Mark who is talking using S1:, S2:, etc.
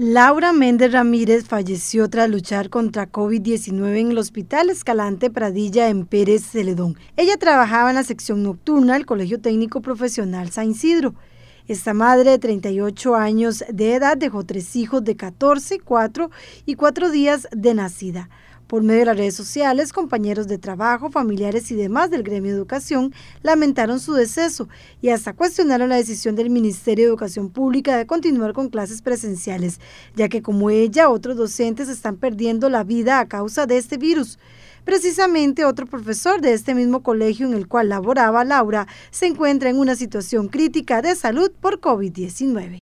S1: Laura Méndez Ramírez falleció tras luchar contra COVID-19 en el Hospital Escalante Pradilla en Pérez Celedón. Ella trabajaba en la sección nocturna del Colegio Técnico Profesional San Isidro. Esta madre de 38 años de edad dejó tres hijos de 14, 4 y 4 días de nacida. Por medio de las redes sociales, compañeros de trabajo, familiares y demás del gremio de educación lamentaron su deceso y hasta cuestionaron la decisión del Ministerio de Educación Pública de continuar con clases presenciales, ya que como ella, otros docentes están perdiendo la vida a causa de este virus. Precisamente otro profesor de este mismo colegio en el cual laboraba Laura se encuentra en una situación crítica de salud por COVID-19.